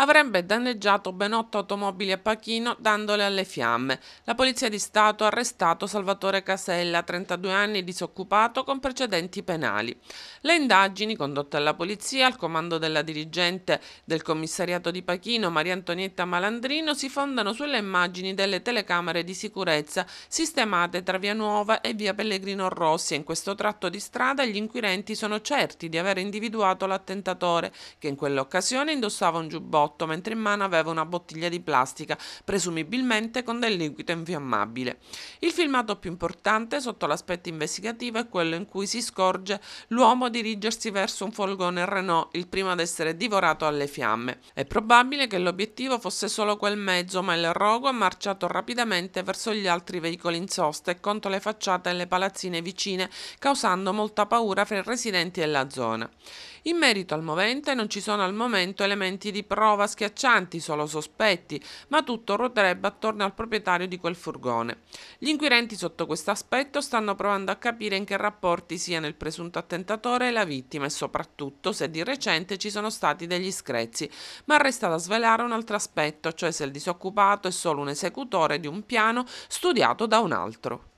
avrebbe danneggiato ben otto automobili a Pachino dandole alle fiamme. La Polizia di Stato ha arrestato Salvatore Casella, 32 anni disoccupato con precedenti penali. Le indagini condotte alla Polizia al comando della dirigente del commissariato di Pachino, Maria Antonietta Malandrino, si fondano sulle immagini delle telecamere di sicurezza sistemate tra Via Nuova e Via Pellegrino Rossi. In questo tratto di strada gli inquirenti sono certi di aver individuato l'attentatore che in quell'occasione indossava un giubbotto cappotto, mentre in mano aveva una bottiglia di plastica, presumibilmente con del liquido infiammabile. Il filmato più importante sotto l'aspetto investigativo è quello in cui si scorge l'uomo dirigersi verso un folgone Renault, il primo ad essere divorato alle fiamme. È probabile che l'obiettivo fosse solo quel mezzo, ma il rogo ha marciato rapidamente verso gli altri veicoli in sosta e contro le facciate e le palazzine vicine, causando molta paura fra i residenti della zona. In merito al movente non ci sono al momento elementi di prova schiaccianti, solo sospetti, ma tutto ruoterebbe attorno al proprietario di quel furgone. Gli inquirenti sotto questo aspetto stanno provando a capire in che rapporti siano il presunto attentatore e la vittima e soprattutto se di recente ci sono stati degli screzi, ma resta da svelare un altro aspetto, cioè se il disoccupato è solo un esecutore di un piano studiato da un altro.